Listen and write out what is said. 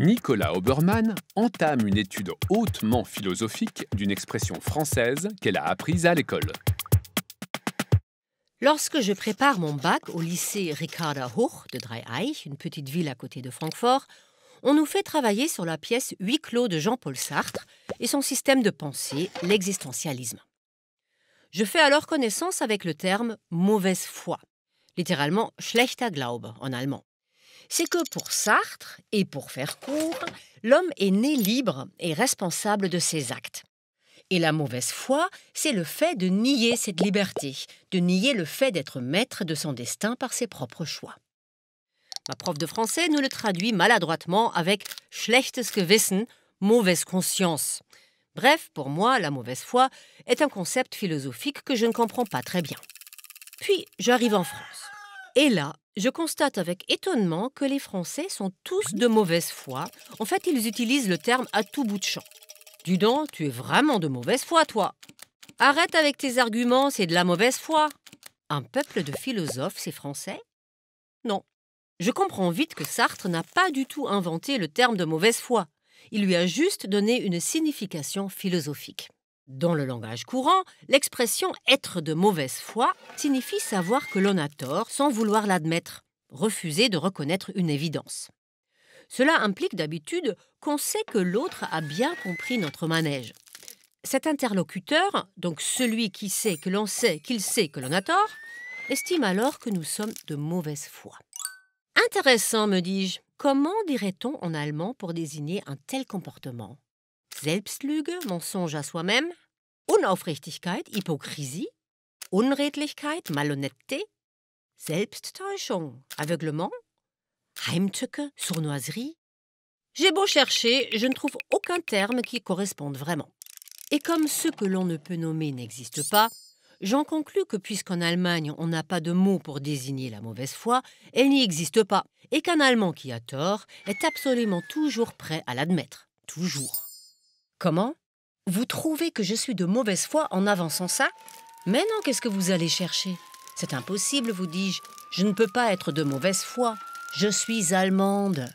Nicolas Obermann entame une étude hautement philosophique d'une expression française qu'elle a apprise à l'école. Lorsque je prépare mon bac au lycée Ricarda Hoch de Dreieich, une petite ville à côté de Francfort, on nous fait travailler sur la pièce Huit clos de Jean-Paul Sartre et son système de pensée, l'existentialisme. Je fais alors connaissance avec le terme mauvaise foi, littéralement schlechter Glaube en allemand c'est que pour Sartre, et pour faire court, l'homme est né libre et responsable de ses actes. Et la mauvaise foi, c'est le fait de nier cette liberté, de nier le fait d'être maître de son destin par ses propres choix. Ma prof de français nous le traduit maladroitement avec schlechtes Gewissen, mauvaise conscience. Bref, pour moi, la mauvaise foi est un concept philosophique que je ne comprends pas très bien. Puis j'arrive en France. Et là, je constate avec étonnement que les Français sont tous de mauvaise foi. En fait, ils utilisent le terme à tout bout de champ. Dudon, tu es vraiment de mauvaise foi, toi. Arrête avec tes arguments, c'est de la mauvaise foi. Un peuple de philosophes, ces Français Non. Je comprends vite que Sartre n'a pas du tout inventé le terme de mauvaise foi. Il lui a juste donné une signification philosophique. Dans le langage courant, l'expression être de mauvaise foi signifie savoir que l'on a tort sans vouloir l'admettre, refuser de reconnaître une évidence. Cela implique d'habitude qu'on sait que l'autre a bien compris notre manège. Cet interlocuteur, donc celui qui sait que l'on sait qu'il sait que l'on a tort, estime alors que nous sommes de mauvaise foi. Intéressant, me dis-je. Comment dirait-on en allemand pour désigner un tel comportement Selbstlüge, Mensonge à soi-même, Unaufrichtigkeit, Hypocrisie, Unredlichkeit, Malhonnêteté, Selbsttäuschung, aveuglement, Heimtücke, sournoiserie. J'ai beau chercher, je ne trouve aucun terme qui corresponde vraiment. Et comme ce que l'on ne peut nommer n'existe pas, j'en conclus que puisqu'en Allemagne on n'a pas de mot pour désigner la mauvaise foi, elle n'y existe pas, et qu'un Allemand qui a tort est absolument toujours prêt à l'admettre. Toujours. Comment Vous trouvez que je suis de mauvaise foi en avançant ça Mais non, qu'est-ce que vous allez chercher C'est impossible, vous dis-je. Je ne peux pas être de mauvaise foi. Je suis allemande.